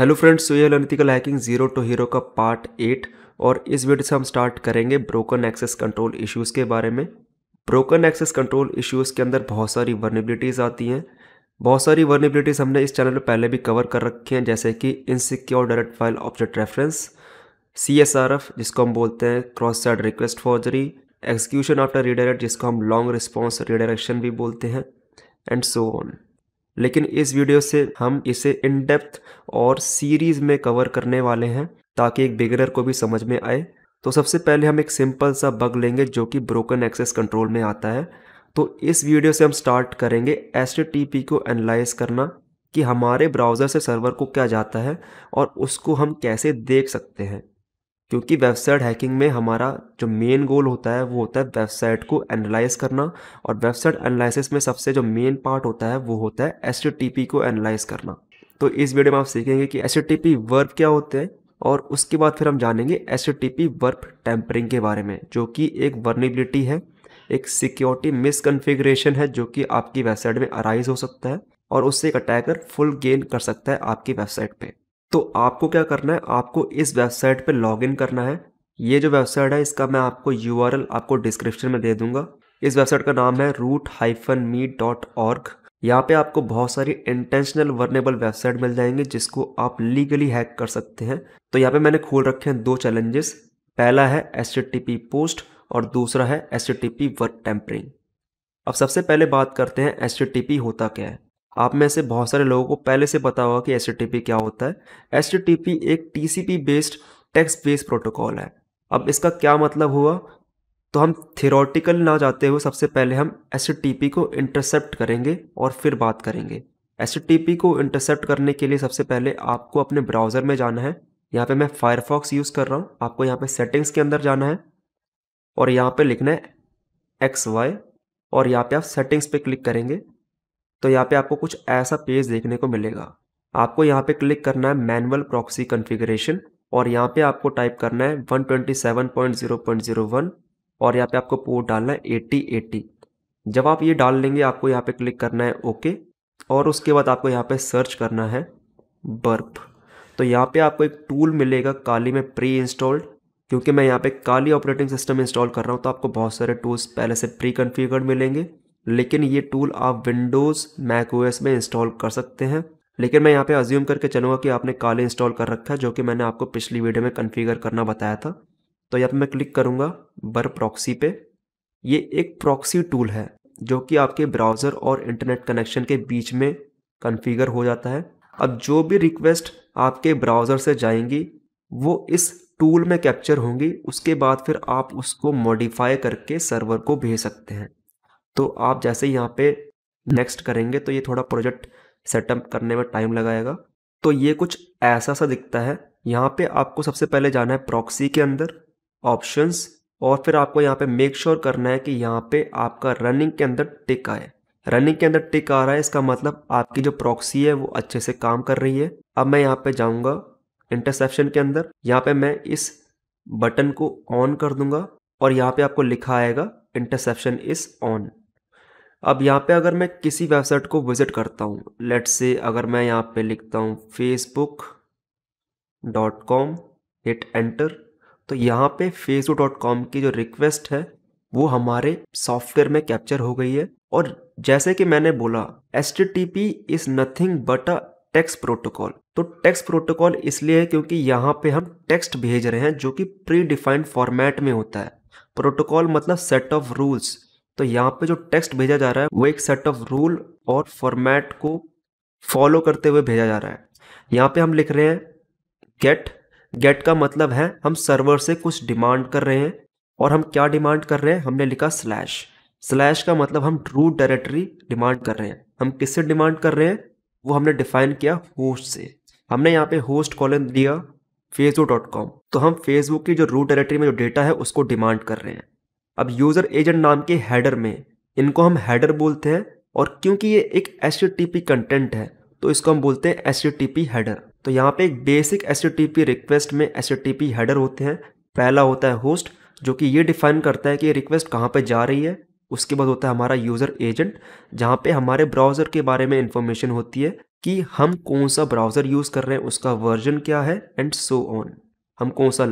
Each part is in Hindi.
हेलो फ्रेंड्स तो ये unethical hacking zero to hero का पार्ट एट और इस वीडियो से हम स्टार्ट करेंगे ब्रोकन एक्सेस कंट्रोल इश्यूज़ के बारे में ब्रोकन एक्सेस कंट्रोल इश्यूज़ के अंदर बहुत सारी वर्नेबिलिटीज़ आती हैं बहुत सारी वर्नेबिलिटीज़ हमने इस चैनल पर पहले भी कवर कर रखी हैं जैसे कि insecure direct file object reference C जिसको हम बोलते हैं cross side request forgery execution after redirect जिसको हम लॉन्ग रिस्पॉन्स रिडायरेक्शन भी बोलते हैं एंड सो ऑन लेकिन इस वीडियो से हम इसे इन डेप्थ और सीरीज़ में कवर करने वाले हैं ताकि एक बिगनर को भी समझ में आए तो सबसे पहले हम एक सिंपल सा बग लेंगे जो कि ब्रोकन एक्सेस कंट्रोल में आता है तो इस वीडियो से हम स्टार्ट करेंगे एस को एनालाइज करना कि हमारे ब्राउज़र से सर्वर को क्या जाता है और उसको हम कैसे देख सकते हैं क्योंकि वेबसाइट हैकिंग में हमारा जो मेन गोल होता है वो होता है वेबसाइट को एनालाइज करना और वेबसाइट एनालिसिस में सबसे जो मेन पार्ट होता है वो होता है एस को एनालाइज करना तो इस वीडियो में आप सीखेंगे कि एस वर्ब क्या होते हैं और उसके बाद फिर हम जानेंगे एस वर्ब टेम्परिंग के बारे में जो कि एक वर्निबिलिटी है एक सिक्योरिटी मिसकन्फिग्रेशन है जो कि आपकी वेबसाइट में अराइज हो सकता है और उससे एक अटैकर फुल गेन कर सकता है आपकी वेबसाइट पे तो आपको क्या करना है आपको इस वेबसाइट पे लॉगिन करना है ये जो वेबसाइट है इसका मैं आपको यू आपको डिस्क्रिप्शन में दे दूंगा इस वेबसाइट का नाम है root hyphen me dot org यहाँ पे आपको बहुत सारी इंटेंशनल वर्नेबल वेबसाइट मिल जाएंगे जिसको आप लीगली हैक कर सकते हैं तो यहाँ पे मैंने खोल रखे हैं दो चैलेंजेस पहला है एस पोस्ट और दूसरा है एस वर्क टेम्परिंग अब सबसे पहले बात करते हैं एस होता क्या है आप में से बहुत सारे लोगों को पहले से पता होगा कि एस क्या होता है एस एक टी बेस्ड टेक्स बेस्ड प्रोटोकॉल है अब इसका क्या मतलब हुआ तो हम थियोरटिकल ना जाते हुए सबसे पहले हम एस को इंटरसेप्ट करेंगे और फिर बात करेंगे एस को इंटरसेप्ट करने के लिए सबसे पहले आपको अपने ब्राउज़र में जाना है यहाँ पे मैं फायरफॉक्स यूज़ कर रहा हूँ आपको यहाँ पे सेटिंग्स के अंदर जाना है और यहाँ पे लिखना है एक्स वाई और यहाँ पे आप सेटिंग्स पे क्लिक करेंगे तो यहाँ पे आपको कुछ ऐसा पेज देखने को मिलेगा आपको यहाँ पे क्लिक करना है मैनुअल प्रॉक्सी कन्फिग्रेशन और यहाँ पे आपको टाइप करना है वन और यहाँ पे आपको पोर्ट डालना है एट्टी एट्टी जब आप ये डाल लेंगे आपको यहाँ पे क्लिक करना है ओके और उसके बाद आपको यहाँ पे सर्च करना है बर्फ तो यहाँ पे आपको एक टूल मिलेगा काली में प्री इंस्टॉल्ड क्योंकि मैं यहाँ पे काली ऑपरेटिंग सिस्टम इंस्टॉल कर रहा हूँ तो आपको बहुत सारे टूल्स पहले से प्री कन्फिगर्ड मिलेंगे लेकिन ये टूल आप विंडोज़ मैक ओएस में इंस्टॉल कर सकते हैं लेकिन मैं यहाँ पे अज्यूम करके चलूँगा कि आपने काले इंस्टॉल कर रखा है जो कि मैंने आपको पिछली वीडियो में कन्फिगर करना बताया था तो यहाँ पे मैं क्लिक करूँगा बर प्रॉक्सी पे ये एक प्रॉक्सी टूल है जो कि आपके ब्राउज़र और इंटरनेट कनेक्शन के बीच में कन्फिगर हो जाता है अब जो भी रिक्वेस्ट आपके ब्राउज़र से जाएंगी वो इस टूल में कैप्चर होंगी उसके बाद फिर आप उसको मॉडिफाई करके सर्वर को भेज सकते हैं तो आप जैसे यहाँ पे नेक्स्ट करेंगे तो ये थोड़ा प्रोजेक्ट सेटअप करने में टाइम लगाएगा तो ये कुछ ऐसा सा दिखता है यहाँ पे आपको सबसे पहले जाना है प्रॉक्सी के अंदर ऑप्शंस और फिर आपको यहाँ पे मेक श्योर sure करना है कि यहाँ पे आपका रनिंग के अंदर टिक आए रनिंग के अंदर टिक आ रहा है इसका मतलब आपकी जो प्रॉक्सी है वो अच्छे से काम कर रही है अब मैं यहाँ पे जाऊँगा इंटरसेप्शन के अंदर यहाँ पे मैं इस बटन को ऑन कर दूंगा और यहाँ पे आपको लिखा आएगा इंटरसेप्शन इज़ ऑन अब यहाँ पे अगर मैं किसी वेबसाइट को विज़िट करता हूँ लेट से अगर मैं यहाँ पे लिखता हूँ Facebook dot com hit enter तो यहाँ पे फेसबुक डॉट कॉम की जो रिक्वेस्ट है वो हमारे सॉफ्टवेयर में कैप्चर हो गई है और जैसे कि मैंने बोला S T T P is nothing but a text protocol तो टेक्स प्रोटोकॉल इसलिए है क्योंकि यहाँ पे हम टेक्स्ट भेज रहे हैं जो कि प्री डिफाइंड फॉर्मेट में होता है प्रोटोकॉल मतलब सेट ऑफ रूल्स तो यहाँ पे जो टेक्स्ट भेजा जा रहा है वो एक सेट ऑफ रूल और फॉर्मेट को फॉलो करते हुए भेजा जा रहा है यहाँ पे हम लिख रहे हैं गेट गेट का मतलब है हम सर्वर से कुछ डिमांड कर रहे हैं और हम क्या डिमांड कर रहे हैं हमने लिखा स्लैश स्लैश का मतलब हम रूट डायरेक्टरी डिमांड कर रहे हैं हम किससे डिमांड कर रहे हैं वो हमने डिफाइन किया होस्ट से हमने यहाँ पे होस्ट कॉलन दिया फेसबुक डॉट कॉम तो हम फेसबुक की जो रूट डायरेक्टरी में जो डेटा है उसको डिमांड कर रहे हैं अब यूज़र एजेंट नाम के हैडर में इनको हम हैडर बोलते हैं और क्योंकि ये एक एस कंटेंट है तो इसको हम बोलते हैं एस हैडर तो यहाँ पे एक बेसिक एस रिक्वेस्ट में एस हेडर होते हैं पहला होता है होस्ट जो कि ये डिफाइन करता है कि ये रिक्वेस्ट कहाँ पर जा रही है उसके बाद होता है हमारा यूज़र एजेंट जहाँ पे हमारे ब्राउज़र के बारे में इन्फॉर्मेशन होती है कि हम कौन सा ब्राउज़र यूज़ कर रहे हैं उसका वर्जन क्या है एंड सो ऑन हम कौन सा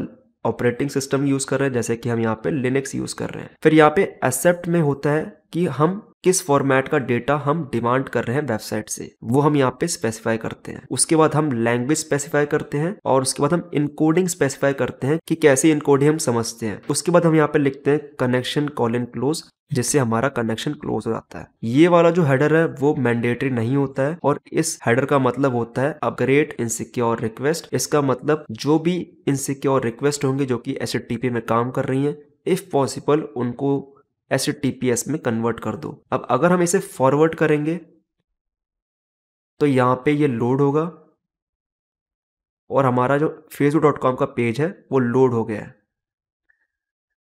ऑपरेटिंग सिस्टम यूज़ कर रहे हैं जैसे कि हम यहाँ पे लिनक्स यूज़ कर रहे हैं फिर यहाँ पे एक्सेप्ट में होता है कि हम किस फॉर्मेट का डेटा हम डिमांड कर रहे हैं वेबसाइट से वो हम यहाँ पे स्पेसिफाई करते हैं उसके बाद हम लैंग्वेज स्पेसिफाई करते हैं और उसके बाद हम इनकोडिंग स्पेसिफाई करते हैं कि कैसे इनकोडिंग हम समझते हैं उसके बाद हम यहाँ पे लिखते हैं कनेक्शन कॉल इन क्लोज जिससे हमारा कनेक्शन क्लोज हो जाता है ये वाला जो हेडर है वो मैंडेटरी नहीं होता है और इस हेडर का मतलब होता है अपग्रेड इनसिक्योर रिक्वेस्ट इसका मतलब जो भी इनसिक्योर रिक्वेस्ट होंगे जो कि एस में काम कर रही है इफ पॉसिबल उनको एस टीपीएस में कन्वर्ट कर दो अब अगर हम इसे फॉरवर्ड करेंगे तो यहाँ पे ये लोड होगा और हमारा जो फेसबुक डॉट कॉम का पेज है वो लोड हो गया है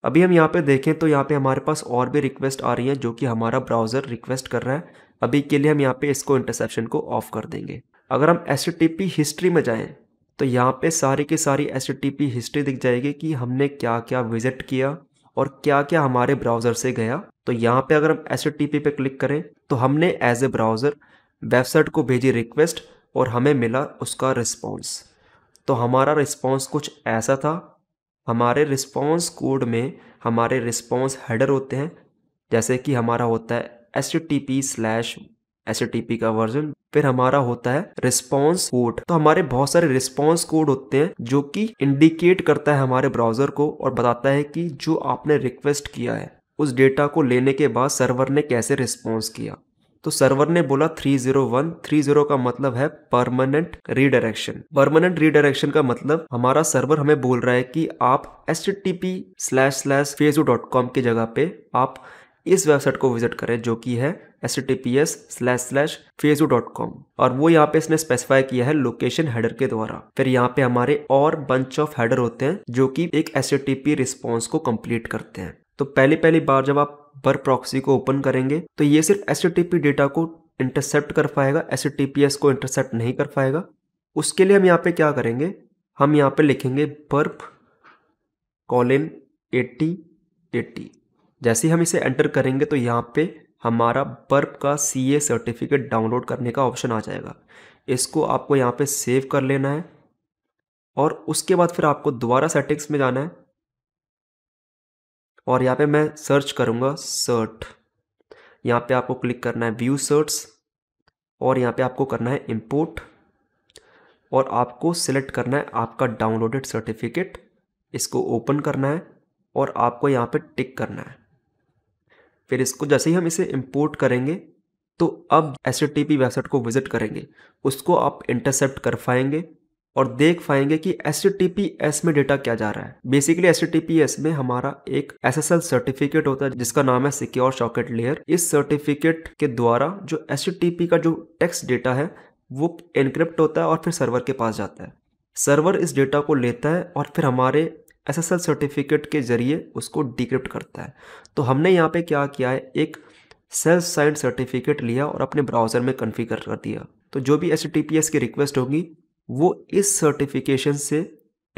अभी हम यहाँ पे देखें तो यहाँ पे हमारे पास और भी रिक्वेस्ट आ रही है जो कि हमारा ब्राउज़र रिक्वेस्ट कर रहा है अभी के लिए हम यहाँ पे इसको इंटरसेप्शन को ऑफ कर देंगे अगर हम एस हिस्ट्री में जाए तो यहां पे सारी की सारी एस हिस्ट्री दिख जाएगी कि हमने क्या क्या विजिट किया और क्या क्या हमारे ब्राउज़र से गया तो यहाँ पे अगर हम एस पे क्लिक करें तो हमने एज ए ब्राउज़र वेबसाइट को भेजी रिक्वेस्ट और हमें मिला उसका रिस्पॉन्स तो हमारा रिस्पॉन्स कुछ ऐसा था हमारे रिस्पॉन्स कोड में हमारे रिस्पॉन्स हेडर होते हैं जैसे कि हमारा होता है S T P slash S का वर्जन फिर हमारा होता है रिस्पॉन्स कोड तो हमारे बहुत सारे रिस्पॉन्स कोड होते हैं जो कि इंडिकेट करता है हमारे ब्राउजर को और बताता है कि जो आपने रिक्वेस्ट किया है उस डेटा को लेने के बाद सर्वर ने कैसे रिस्पॉन्स किया तो सर्वर ने बोला 301 30 का मतलब है परमानेंट रीडायरेक्शन परमानेंट रीडायरेक्शन का मतलब हमारा सर्वर हमें बोल रहा है कि आप S T P slash slash Facebook dot com की जगह पे आप इस वेबसाइट को विजिट करें जो कि है S T P S slash slash Facebook dot com और वो यहाँ पे इसने स्पेसिफाई किया है लोकेशन हेडर के द्वारा फिर यहाँ पे हमारे और बंच ऑफ हेडर होते हैं जो कि एक एस टी पी रिस्पॉन्स को कंप्लीट करते हैं तो पहली पहली बार जब आप बर प्रॉक्सी को ओपन करेंगे तो ये सिर्फ एस टी पी डेटा को इंटरसेप्ट कर पाएगा एस टी पी एस को इंटरसेप्ट नहीं कर पाएगा उसके लिए हम यहाँ पे क्या करेंगे हम यहाँ पे लिखेंगे बर्फ कॉलिन एट्टी एट्टी जैसे ही हम इसे एंटर करेंगे तो यहाँ पे हमारा बर्फ का सी ए सर्टिफिकेट डाउनलोड करने का ऑप्शन आ जाएगा इसको आपको यहाँ पे सेव कर लेना है और उसके बाद फिर आपको दोबारा सेटिंग्स में जाना है और यहाँ पे मैं सर्च करूँगा सर्ट यहाँ पे आपको क्लिक करना है व्यू सर्ट्स और यहाँ पे आपको करना है इम्पोर्ट और आपको सिलेक्ट करना है आपका डाउनलोडेड सर्टिफिकेट इसको ओपन करना है और आपको यहाँ पे टिक करना है फिर इसको जैसे ही हम इसे इम्पोर्ट करेंगे तो अब एस वेबसाइट को विजिट करेंगे उसको आप इंटरसेप्ट कर पाएंगे और देख पाएंगे कि एस एस में डेटा क्या जा रहा है बेसिकली एस एस में हमारा एक एस एस एल सर्टिफिकेट होता है जिसका नाम है सिक्योर सॉकेट लेयर इस सर्टिफिकेट के द्वारा जो एस का जो टेक्स्ट डेटा है वो इनक्रिप्ट होता है और फिर सर्वर के पास जाता है सर्वर इस डेटा को लेता है और फिर हमारे एसएसएल सर्टिफिकेट के ज़रिए उसको डिक्रिप्ट करता है तो हमने यहाँ पे क्या किया है एक सेल्फ साइंड सर्टिफिकेट लिया और अपने ब्राउज़र में कन्फिगर कर दिया तो जो भी एस की रिक्वेस्ट होगी वो इस सर्टिफिकेशन से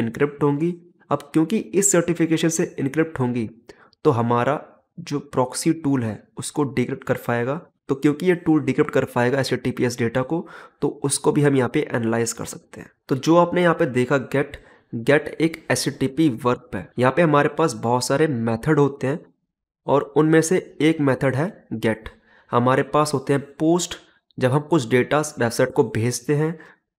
इनक्रिप्ट होंगी अब क्योंकि इस सर्टिफिकेशन से इनक्रिप्ट होंगी तो हमारा जो प्रॉक्सी टूल है उसको डिक्रिप्ट कर पाएगा तो क्योंकि ये टूल डिक्रिप्ट कर पाएगा एस डेटा को तो उसको भी हम यहाँ पे एनालाइज कर सकते हैं तो जो आपने यहाँ पे देखा गेट गेट एक एस टी वर्क पे यहाँ पे हमारे पास बहुत सारे मेथड होते हैं और उनमें से एक मेथड है गेट हमारे पास होते हैं पोस्ट जब हम कुछ डेटा वेबसाइट को भेजते हैं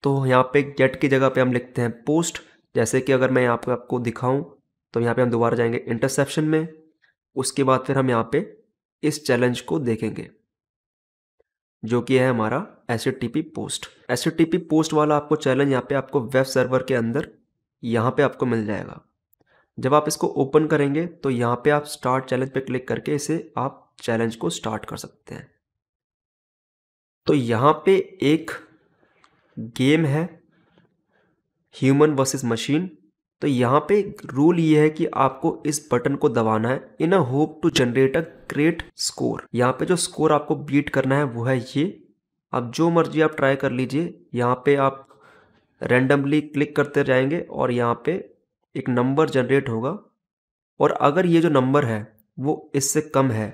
तो यहाँ पे गेट की जगह पे हम लिखते हैं पोस्ट जैसे कि अगर मैं यहाँ पे आपको दिखाऊं तो यहाँ पे हम दोबारा जाएंगे इंटरसेप्शन में उसके बाद फिर हम यहाँ पे इस चैलेंज को देखेंगे जो कि है हमारा एस पोस्ट एस पोस्ट वाला आपको चैलेंज यहाँ पे आपको वेब सर्वर के अंदर यहाँ पे आपको मिल जाएगा जब आप इसको ओपन करेंगे तो यहाँ पे आप स्टार्ट चैलेंज पे क्लिक करके इसे आप चैलेंज को स्टार्ट कर सकते हैं तो यहाँ पे एक गेम है ह्यूमन वर्सेस मशीन तो यहाँ पे रूल ये है कि आपको इस बटन को दबाना है in a hope to generate a great score यहाँ पे जो स्कोर आपको बीट करना है वो है ये आप जो मर्जी आप ट्राई कर लीजिए यहाँ पे आप रेंडमली क्लिक करते जाएंगे और यहाँ पे एक नंबर जनरेट होगा और अगर ये जो नंबर है वो इससे कम है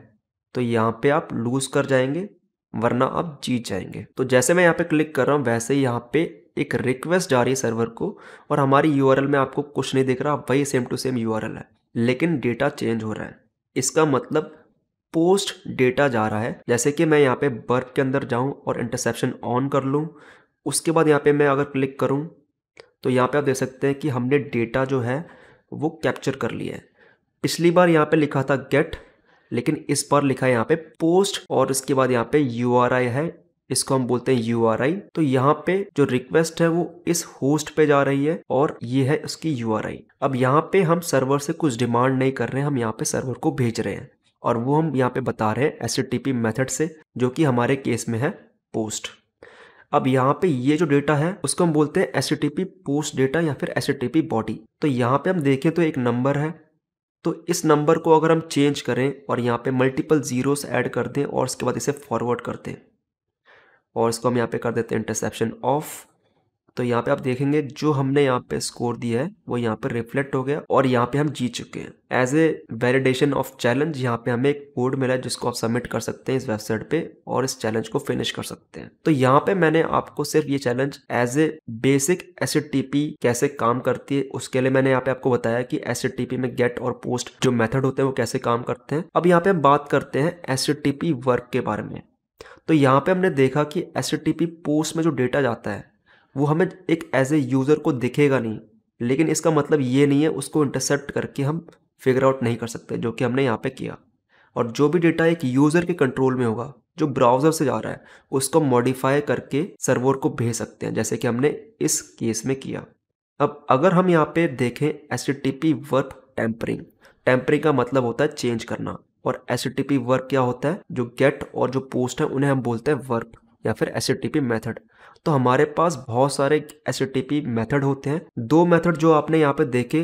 तो यहाँ पे आप लूज़ कर जाएंगे वरना आप जीत जाएंगे तो जैसे मैं यहाँ पे क्लिक कर रहा हूँ वैसे ही यहाँ पे एक रिक्वेस्ट जा रही है सर्वर को और हमारी यू में आपको कुछ नहीं दिख रहा वही सेम टू सेम यू है लेकिन डेटा चेंज हो रहा है इसका मतलब पोस्ट डेटा जा रहा है जैसे कि मैं यहाँ पे बर्फ के अंदर जाऊँ और इंटरसेप्शन ऑन कर लूँ उसके बाद यहाँ पे मैं अगर क्लिक करूँ तो यहाँ पे आप देख सकते हैं कि हमने डेटा जो है वो कैप्चर कर लिया है पिछली बार यहाँ पे लिखा था गेट लेकिन इस बार लिखा है यहाँ पे पोस्ट और इसके बाद यहाँ पे यू है इसको हम बोलते हैं यू तो यहाँ पे जो रिक्वेस्ट है वो इस होस्ट पे जा रही है और ये है उसकी यू अब यहाँ पे हम सर्वर से कुछ डिमांड नहीं कर रहे हैं हम यहाँ पे सर्वर को भेज रहे हैं और वो हम यहाँ पे बता रहे हैं एस मेथड से जो कि हमारे केस में है पोस्ट अब यहाँ पे ये जो डेटा है उसको हम बोलते हैं एस पोस्ट डेटा या फिर एस बॉडी तो यहाँ पे हम देखें तो एक नंबर है तो इस नंबर को अगर हम चेंज करें और यहाँ पे मल्टीपल ज़ीरोस ऐड कर दें और उसके बाद इसे फॉरवर्ड कर दें और इसको हम यहाँ पे कर देते हैं इंटरसेप्शन ऑफ तो यहाँ पे आप देखेंगे जो हमने यहाँ पे स्कोर दिया है वो यहाँ पे रिफ्लेक्ट हो गया और यहाँ पे हम जीत चुके हैं as a validation of challenge यहाँ पे हमें एक कोड मिला है जिसको आप सबमिट कर सकते हैं इस वेबसाइट पे और इस चैलेंज को फिनिश कर सकते हैं तो यहाँ पे मैंने आपको सिर्फ ये challenge as a basic S कैसे काम करती है उसके लिए मैंने यहाँ पे आपको बताया कि एस में गेट और पोस्ट जो मेथड होते हैं वो कैसे काम करते हैं अब यहाँ पे हम बात करते हैं एस वर्क के बारे में तो यहाँ पे हमने देखा कि एस पोस्ट में जो डेटा जाता है वो हमें एक एज ए यूज़र को दिखेगा नहीं लेकिन इसका मतलब ये नहीं है उसको इंटरसेप्ट करके हम फिगर आउट नहीं कर सकते जो कि हमने यहाँ पे किया और जो भी डेटा एक यूज़र के कंट्रोल में होगा जो ब्राउज़र से जा रहा है उसको मॉडिफाई करके सर्वर को भेज सकते हैं जैसे कि हमने इस केस में किया अब अगर हम यहाँ पे देखें S T P verb tampering tampering का मतलब होता है चेंज करना और एस टी पी वर्क क्या होता है जो गेट और जो पोस्ट है उन्हें हम बोलते हैं वर्क या फिर एस टी पी मैथड तो हमारे पास बहुत सारे एस मेथड होते हैं दो मेथड जो आपने यहाँ पे देखे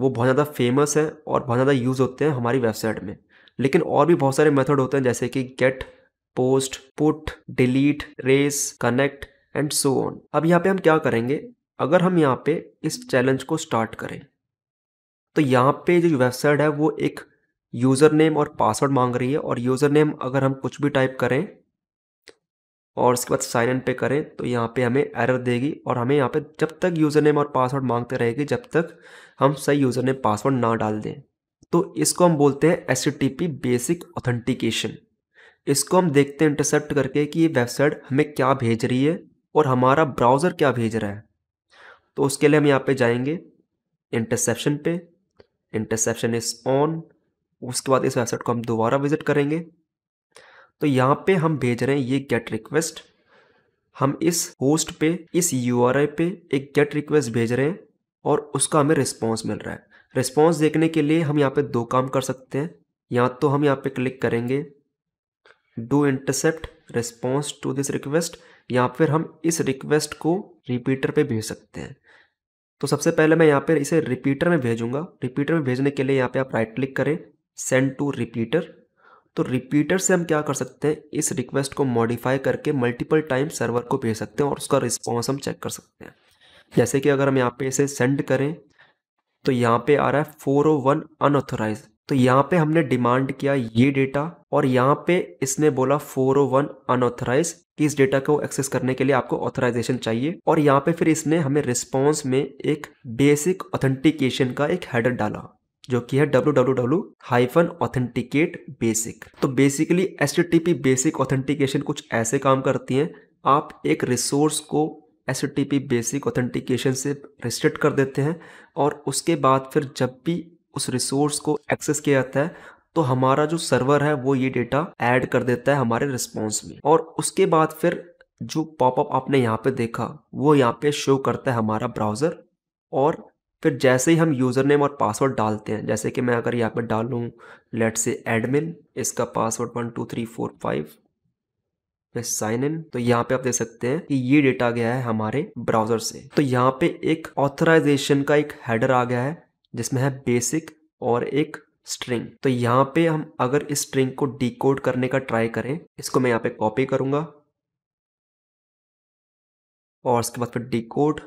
वो बहुत ज़्यादा फेमस है और बहुत ज़्यादा यूज़ होते हैं हमारी वेबसाइट में लेकिन और भी बहुत सारे मेथड होते हैं जैसे कि get post put delete trace connect and so on अब यहाँ पे हम क्या करेंगे अगर हम यहाँ पे इस चैलेंज को स्टार्ट करें तो यहाँ पे जो वेबसाइट है वो एक यूज़र नेम और पासवर्ड मांग रही है और यूज़र नेम अगर हम कुछ भी टाइप करें और उसके बाद साइन इन पे करें तो यहाँ पे हमें एरर देगी और हमें यहाँ पे जब तक यूज़र नेम और पासवर्ड मांगते रहेगी जब तक हम सही यूज़र नेम पासवर्ड ना डाल दें तो इसको हम बोलते हैं एस बेसिक ऑथेंटिकेशन इसको हम देखते हैं इंटरसेप्ट करके कि ये वेबसाइट हमें क्या भेज रही है और हमारा ब्राउज़र क्या भेज रहा है तो उसके लिए हम यहाँ पर जाएंगे इंटरसेप्शन पे इंटरसेप्शन इज़ ऑन उसके बाद इस वेबसाइट को हम दोबारा विज़िट करेंगे तो यहाँ पे हम भेज रहे हैं ये गेट रिक्वेस्ट हम इस होस्ट पे इस यू पे एक गेट रिक्वेस्ट भेज रहे हैं और उसका हमें रिस्पॉन्स मिल रहा है रिस्पॉन्स देखने के लिए हम यहाँ पे दो काम कर सकते हैं या तो हम यहाँ पे क्लिक करेंगे do intercept response to this request या फिर हम इस रिक्वेस्ट को रिपीटर पे भेज सकते हैं तो सबसे पहले मैं यहाँ पर इसे रिपीटर में भेजूंगा रिपीटर में भेजने के लिए यहाँ पे आप राइट क्लिक करें सेंड टू रिपीटर तो रिपीटर से हम क्या कर सकते हैं इस रिक्वेस्ट को मॉडिफाई करके मल्टीपल टाइम सर्वर को भेज सकते हैं और उसका रिस्पॉन्स हम चेक कर सकते हैं जैसे कि अगर हम यहाँ पे इसे सेंड करें तो यहाँ पे आ रहा है फोर ओ वन अनऑथोराइज तो यहाँ पे हमने डिमांड किया ये डेटा और यहाँ पे इसने बोला फोर ओ वन अनऑथराइज कि इस डेटा को एक्सेस करने के लिए आपको ऑथराइजेशन चाहिए और यहाँ पे फिर इसने हमें रिस्पॉन्स में एक बेसिक ऑथेंटिकेशन का एक हेडर डाला जो कि है W W W hyphen authenticate basic तो basically H T P basic authentication कुछ ऐसे काम करती हैं आप एक रिसोर्स को S T P basic authentication से रिस्ट्रिक्ट कर देते हैं और उसके बाद फिर जब भी उस रिसोर्स को एक्सेस किया जाता है तो हमारा जो सर्वर है वो ये डेटा ऐड कर देता है हमारे रिस्पॉन्स में और उसके बाद फिर जो पॉपअप आपने यहाँ पे देखा वो यहाँ पे शो करता है हमारा ब्राउज़र और फिर जैसे ही हम यूज़र नेम और पासवर्ड डालते हैं जैसे कि मैं अगर यहाँ पर डालूँ लेट से एडमिन इसका password one two three four five मैं साइन इन तो यहाँ पे आप देख सकते हैं कि ये डेटा गया है हमारे ब्राउजर से तो यहाँ पे एक ऑथराइजेशन का एक हेडर आ गया है जिसमें है बेसिक और एक स्ट्रिंग तो यहाँ पे हम अगर इस स्ट्रिंग को डिकोड करने का ट्राई करें इसको मैं यहाँ पे कॉपी करूँगा और उसके बाद फिर डिकोड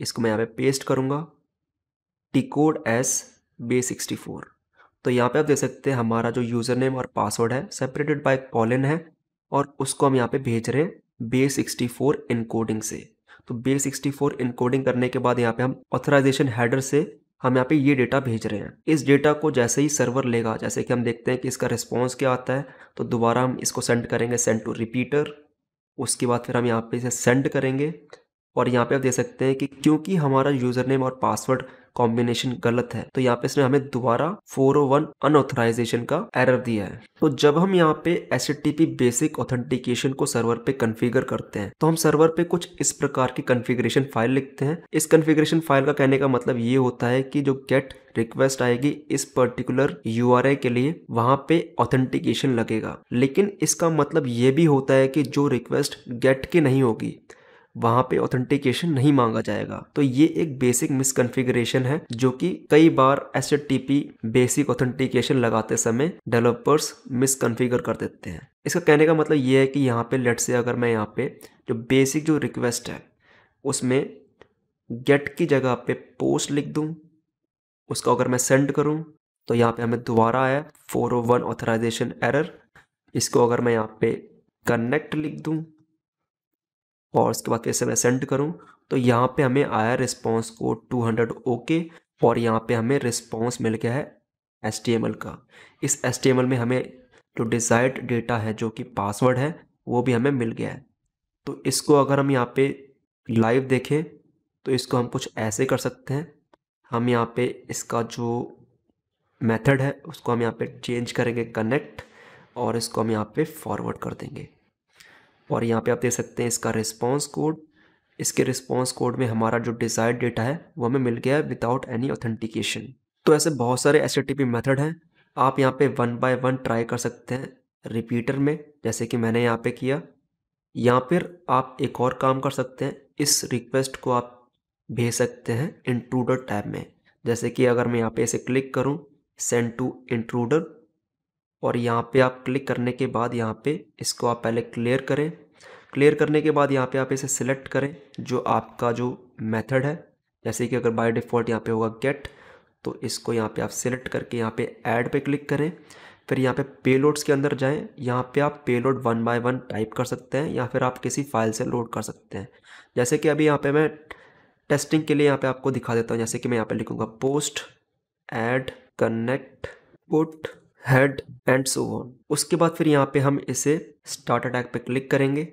इसको मैं यहाँ पे पेस्ट करूँगा decode as base sixty four तो यहाँ पे आप देख सकते हैं हमारा जो यूज़र नेम और पासवर्ड है सेपरेटेड बाय कॉलिन है और उसको हम यहाँ पे भेज रहे हैं बे सिक्सटी फोर इनकोडिंग से तो बे सिक्सटी फोर इनकोडिंग करने के बाद यहाँ पे हम ऑथराइजेशन हैडर से हम यहाँ पे ये डेटा भेज रहे हैं इस डेटा को जैसे ही सर्वर लेगा जैसे कि हम देखते हैं कि इसका रिस्पॉन्स क्या आता है तो दोबारा हम इसको सेंड करेंगे सेंड टू रिपीटर उसके बाद फिर हम यहाँ पे इसे सेंड करेंगे और यहाँ पे आप देख सकते हैं कि क्योंकि हमारा यूजर नेम और पासवर्ड कॉम्बिनेशन गलत है तो यहाँ पे इसने हमें दोबारा 401 अनऑथराइजेशन का एरर दिया है तो जब हम यहाँ पे एस बेसिक ऑथेंटिकेशन को सर्वर पे कन्फिगर करते हैं तो हम सर्वर पे कुछ इस प्रकार की कन्फिग्रेशन फाइल लिखते हैं इस कन्फिग्रेशन फाइल का कहने का मतलब ये होता है कि जो गेट रिक्वेस्ट आएगी इस पर्टिकुलर यू के लिए वहां पे ऑथेंटिकेशन लगेगा लेकिन इसका मतलब ये भी होता है कि जो रिक्वेस्ट गेट की नहीं होगी वहाँ पे ऑथेंटिकेशन नहीं मांगा जाएगा तो ये एक बेसिक मिसकॉन्फ़िगरेशन है जो कि कई बार एस बेसिक ऑथेंटिकेशन लगाते समय डेवलपर्स मिसकन्फिगर कर देते हैं इसका कहने का मतलब ये है कि यहाँ पे लेट से अगर मैं यहाँ पे जो बेसिक जो रिक्वेस्ट है उसमें गेट की जगह पे पोस्ट लिख दूँ उसका अगर मैं सेंड करूँ तो यहाँ पे हमें दोबारा आया वन ऑथराइजेशन एरर इसको अगर मैं यहाँ पे कनेक्ट लिख दूँ और उसके बाद कैसे मैं सेंड करूँ तो यहाँ पे हमें आया रिस्पॉन्स को 200 ओके और यहाँ पे हमें रिस्पॉन्स मिल गया है एस का इस एस में हमें जो डिज़ायर्ड डेटा है जो कि पासवर्ड है वो भी हमें मिल गया है तो इसको अगर हम यहाँ पे लाइव देखें तो इसको हम कुछ ऐसे कर सकते हैं हम यहाँ पे इसका जो मेथड है उसको हम यहाँ पे चेंज करेंगे कनेक्ट और इसको हम यहाँ पे फॉरवर्ड कर देंगे और यहाँ पे आप देख सकते हैं इसका रिस्पॉन्स कोड इसके रिस्पॉन्स कोड में हमारा जो डिज़ायर्ड डेटा है वो हमें मिल गया है विदाउट एनी ऑथेंटिकेशन तो ऐसे बहुत सारे एस मेथड हैं आप यहाँ पे वन बाय वन ट्राई कर सकते हैं रिपीटर में जैसे कि मैंने यहाँ पे किया या फिर आप एक और काम कर सकते हैं इस रिक्वेस्ट को आप भेज सकते हैं इंट्रूडर टैब में जैसे कि अगर मैं यहाँ पे इसे क्लिक करूँ सेंड टू इंट्रूडर और यहाँ पे आप क्लिक करने के बाद यहाँ पे इसको आप पहले क्लियर करें क्लियर करने के बाद यहाँ पे आप इसे सिलेक्ट करें जो आपका जो मेथड है जैसे कि अगर बाय डिफ़ॉल्ट यहाँ पे होगा गेट तो इसको यहाँ पे आप सिलेक्ट करके यहाँ पे ऐड पे क्लिक करें फिर यहाँ पे पेलोड्स के अंदर जाएं यहाँ पे आप payload one by one type कर सकते हैं या फिर आप किसी फाइल से लोड कर सकते हैं जैसे कि अभी यहाँ पर मैं टेस्टिंग के लिए यहाँ पर आपको दिखा देता हूँ जैसे कि मैं यहाँ पर लिखूँगा post add connect put head and so on उसके बाद फिर यहाँ पे हम इसे स्टार्ट अटैक पे क्लिक करेंगे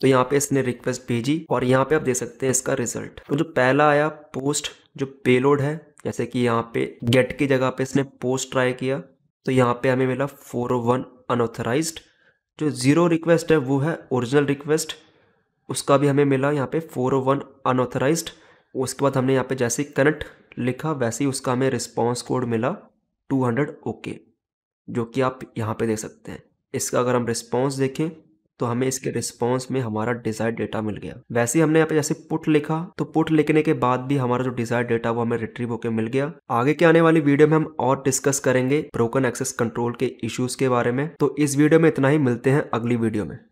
तो यहाँ पे इसने रिक्वेस्ट भेजी और यहाँ पे आप देख सकते हैं इसका रिजल्ट तो जो पहला आया पोस्ट जो पेलोड है जैसे कि यहाँ पे गेट की जगह पे इसने पोस्ट ट्राई किया तो यहाँ पे हमें मिला फोर वन अनऑथराइज जो ज़ीरो रिक्वेस्ट है वो है ओरिजिनल रिक्वेस्ट उसका भी हमें मिला यहाँ पे फोर वन अनऑथराइज उसके बाद हमने यहाँ पे जैसे ही कनेक्ट लिखा वैसे ही उसका हमें रिस्पॉन्स कोड मिला टू हंड्रेड ओके जो कि आप यहाँ पे देख सकते हैं इसका अगर हम रिस्पॉन्स देखें तो हमें इसके रिस्पॉन्स में हमारा डिजायर डेटा मिल गया वैसे हमने यहाँ पे जैसे पुट लिखा तो पुट लिखने के बाद भी हमारा जो डिजायर डेटा वो हमें रिट्रीव होकर मिल गया आगे के आने वाली वीडियो में हम और डिस्कस करेंगे ब्रोकन एक्सेस कंट्रोल के इश्यूज के बारे में तो इस वीडियो में इतना ही मिलते हैं अगली वीडियो में